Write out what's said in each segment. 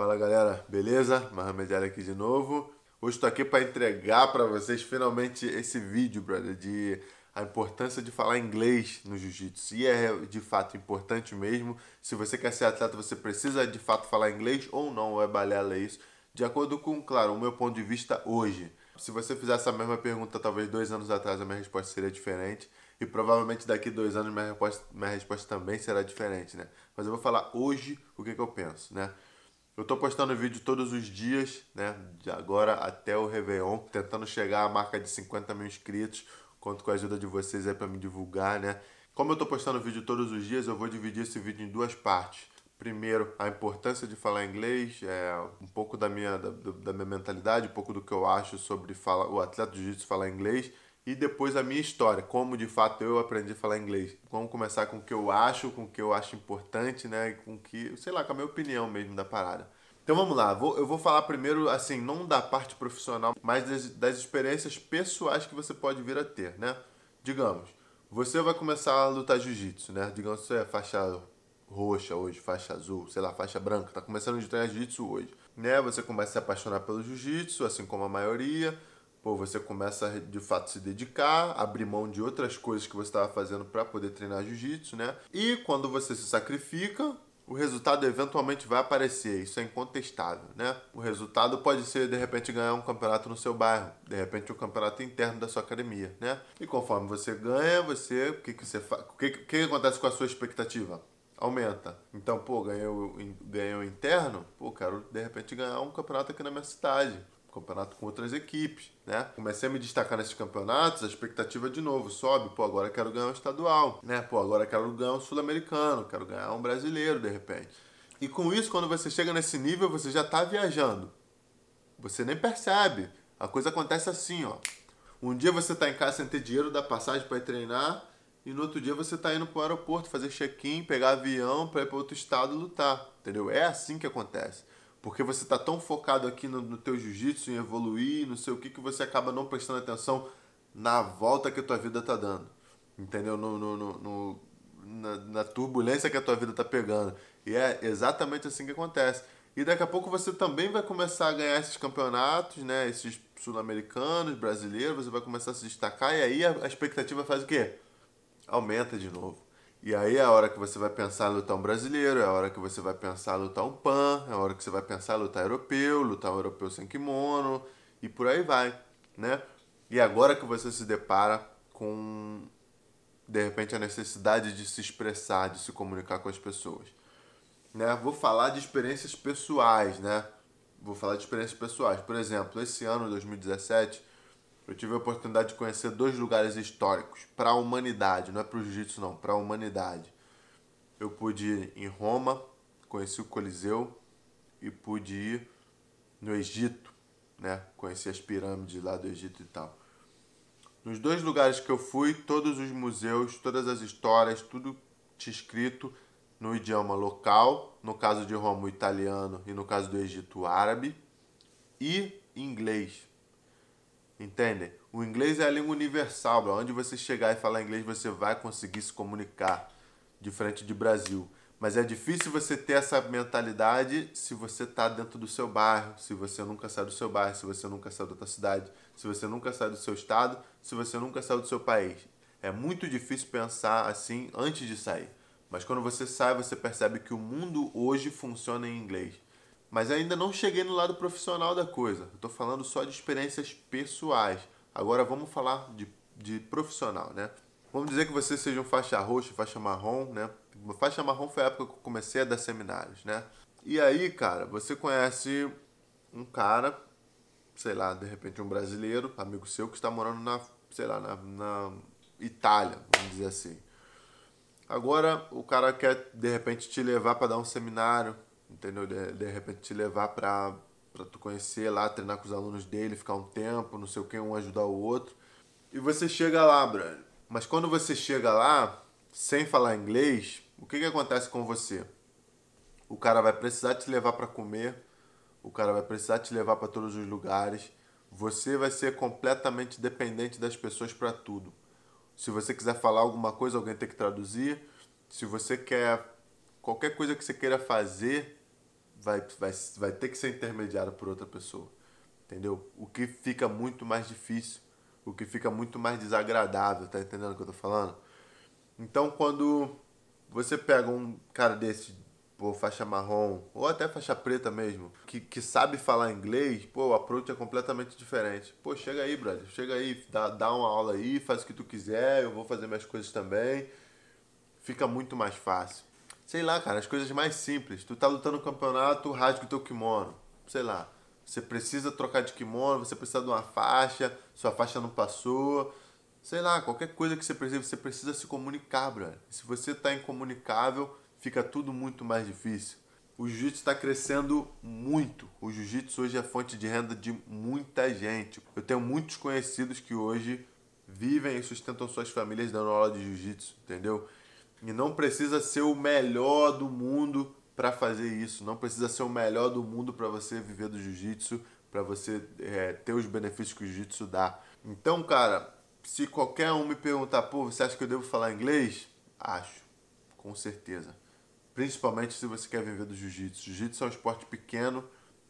Fala galera, beleza? Mohamed Ali aqui de novo. Hoje estou aqui para entregar para vocês finalmente esse vídeo, brother, de a importância de falar inglês no jiu-jitsu. E é de fato importante mesmo. Se você quer ser atleta, você precisa de fato falar inglês ou não, é balela isso. De acordo com, claro, o meu ponto de vista hoje. Se você fizer essa mesma pergunta, talvez dois anos atrás, a minha resposta seria diferente. E provavelmente daqui dois anos minha resposta, minha resposta também será diferente, né? Mas eu vou falar hoje o que, que eu penso, né? Eu tô postando vídeo todos os dias, né? De agora até o Réveillon, tentando chegar à marca de 50 mil inscritos. Conto com a ajuda de vocês aí para me divulgar, né? Como eu tô postando vídeo todos os dias, eu vou dividir esse vídeo em duas partes. Primeiro, a importância de falar inglês, é, um pouco da minha, da, da minha mentalidade, um pouco do que eu acho sobre falar, o atleta de jiu-jitsu falar inglês e depois a minha história, como de fato eu aprendi a falar inglês. Vamos começar com o que eu acho, com o que eu acho importante, né? Com que, sei lá, com a minha opinião mesmo da parada. Então vamos lá, vou, eu vou falar primeiro, assim, não da parte profissional, mas das, das experiências pessoais que você pode vir a ter, né? Digamos, você vai começar a lutar jiu-jitsu, né? Digamos, você é faixa roxa hoje, faixa azul, sei lá, faixa branca, tá começando a treinar jiu-jitsu hoje, né? Você começa a se apaixonar pelo jiu-jitsu, assim como a maioria, pô, você começa a, de fato se dedicar, abrir mão de outras coisas que você estava fazendo para poder treinar jiu-jitsu, né? E quando você se sacrifica, o resultado eventualmente vai aparecer, isso é incontestável, né? O resultado pode ser de repente ganhar um campeonato no seu bairro, de repente um campeonato interno da sua academia, né? E conforme você ganha, você, o que que você faz? O que, que acontece com a sua expectativa? aumenta. Então, pô, ganhei o, ganhei o interno, pô, quero de repente ganhar um campeonato aqui na minha cidade campeonato com outras equipes, né? Comecei a me destacar nesses campeonatos, a expectativa de novo sobe, pô, agora quero ganhar um estadual, né? Pô, agora quero ganhar um sul-americano, quero ganhar um brasileiro de repente. E com isso, quando você chega nesse nível, você já tá viajando. Você nem percebe. A coisa acontece assim, ó. Um dia você tá em casa sem ter dinheiro, da passagem para treinar, e no outro dia você tá indo pro aeroporto fazer check-in, pegar avião para ir para outro estado lutar, entendeu? É assim que acontece porque você está tão focado aqui no, no teu jiu-jitsu, em evoluir, não sei o que, que você acaba não prestando atenção na volta que a tua vida está dando, entendeu? No, no, no, no na, na, turbulência que a tua vida está pegando. E é exatamente assim que acontece. E daqui a pouco você também vai começar a ganhar esses campeonatos, né? Esses sul-americanos, brasileiros, você vai começar a se destacar e aí a expectativa faz o quê? Aumenta de novo. E aí é a hora que você vai pensar em lutar um brasileiro, é a hora que você vai pensar em lutar um pan, é a hora que você vai pensar em lutar europeu, lutar um europeu sem kimono e por aí vai, né? E agora que você se depara com de repente a necessidade de se expressar, de se comunicar com as pessoas, né? Vou falar de experiências pessoais, né? Vou falar de experiências pessoais. Por exemplo, esse ano 2017 eu tive a oportunidade de conhecer dois lugares históricos para a humanidade, não é para o jiu-jitsu não, para a humanidade. Eu pude ir em Roma, conheci o Coliseu e pude ir no Egito, né? Conheci as pirâmides lá do Egito e tal. Nos dois lugares que eu fui, todos os museus, todas as histórias, tudo te escrito no idioma local, no caso de Roma, o italiano e no caso do Egito, o árabe e inglês. Entende? O inglês é a língua universal, bro. Onde você chegar e falar inglês, você vai conseguir se comunicar diferente de Brasil. Mas é difícil você ter essa mentalidade se você está dentro do seu bairro, se você nunca sai do seu bairro, se você nunca sai da sua cidade, se você nunca sai do seu estado, se você nunca sai do seu país. É muito difícil pensar assim antes de sair. Mas quando você sai, você percebe que o mundo hoje funciona em inglês. Mas ainda não cheguei no lado profissional da coisa. Estou falando só de experiências pessoais. Agora vamos falar de, de profissional, né? Vamos dizer que você seja um faixa roxa, faixa marrom, né? Faixa marrom foi a época que eu comecei a dar seminários, né? E aí, cara, você conhece um cara, sei lá, de repente um brasileiro, amigo seu, que está morando na, sei lá, na, na Itália, vamos dizer assim. Agora, o cara quer, de repente, te levar para dar um seminário entendeu? De, de repente te levar para pra tu conhecer lá, treinar com os alunos dele, ficar um tempo, não sei o que, um ajudar o outro. E você chega lá, bruno Mas quando você chega lá, sem falar inglês, o que, que acontece com você? O cara vai precisar te levar para comer, o cara vai precisar te levar para todos os lugares. Você vai ser completamente dependente das pessoas para tudo. Se você quiser falar alguma coisa, alguém tem que traduzir. Se você quer qualquer coisa que você queira fazer, vai, vai, vai ter que ser intermediado por outra pessoa. Entendeu? O que fica muito mais difícil, o que fica muito mais desagradável, tá entendendo o que eu tô falando? Então quando você pega um cara desse, pô, faixa marrom, ou até faixa preta mesmo, que, que sabe falar inglês, pô, o approach é completamente diferente. Pô, chega aí, brother, chega aí, dá, dá uma aula aí, faz o que tu quiser, eu vou fazer minhas coisas também. Fica muito mais fácil sei lá, cara, as coisas mais simples. Tu tá lutando no campeonato, rasga o teu kimono, sei lá. Você precisa trocar de kimono, você precisa de uma faixa, sua faixa não passou, sei lá, qualquer coisa que você precisa, você precisa se comunicar, brother. Se você tá incomunicável, fica tudo muito mais difícil. O jiu-jitsu está crescendo muito. O jiu-jitsu hoje é fonte de renda de muita gente. Eu tenho muitos conhecidos que hoje vivem e sustentam suas famílias dando aula de jiu-jitsu, entendeu? E não precisa ser o melhor do mundo para fazer isso. Não precisa ser o melhor do mundo para você viver do jiu-jitsu, para você é, ter os benefícios que o jiu-jitsu dá. Então, cara, se qualquer um me perguntar, pô, você acha que eu devo falar inglês? Acho, com certeza. Principalmente se você quer viver do jiu-jitsu. Jiu-jitsu é um esporte pequeno,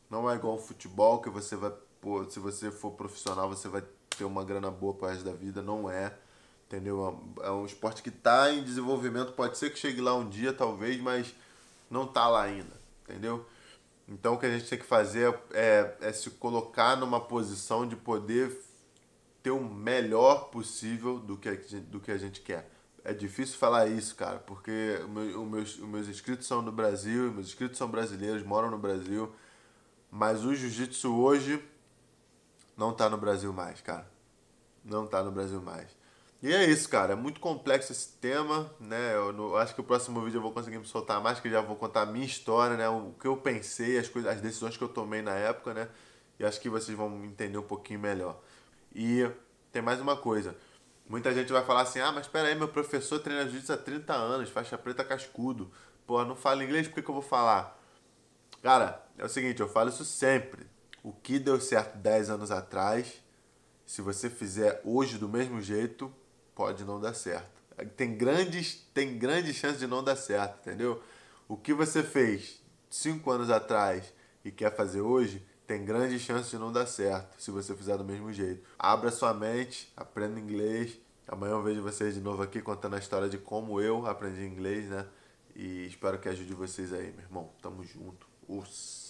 não é igual ao futebol que você vai, pô, se você for profissional, você vai ter uma grana boa pro resto da vida, não é. Entendeu? É, é um esporte que está em desenvolvimento, pode ser que chegue lá um dia, talvez, mas não está lá ainda, entendeu? Então o que a gente tem que fazer é, é, é se colocar numa posição de poder ter o melhor possível do que, do que a gente quer. É difícil falar isso, cara, porque meu, o meus, os meus inscritos são do Brasil, meus inscritos são brasileiros, moram no Brasil, mas o jiu-jitsu hoje não está no Brasil mais, cara. Não está no Brasil mais. E é isso, cara. É muito complexo esse tema, né? Eu, eu acho que o próximo vídeo eu vou conseguir me soltar mais, que já vou contar a minha história, né? O que eu pensei, as, coisas, as decisões que eu tomei na época, né? E acho que vocês vão entender um pouquinho melhor. E tem mais uma coisa. Muita gente vai falar assim: ah, mas peraí, meu professor treina jiu-jitsu há 30 anos, faixa preta cascudo. Pô, não fala inglês, por que, que eu vou falar? Cara, é o seguinte: eu falo isso sempre. O que deu certo 10 anos atrás, se você fizer hoje do mesmo jeito, pode não dar certo. Tem grandes, tem grandes chances de não dar certo, entendeu? O que você fez cinco anos atrás e quer fazer hoje, tem grandes chances de não dar certo se você fizer do mesmo jeito. Abra sua mente, aprenda inglês. Amanhã eu vejo vocês de novo aqui contando a história de como eu aprendi inglês, né? E espero que ajude vocês aí, meu irmão. Tamo junto. Urso.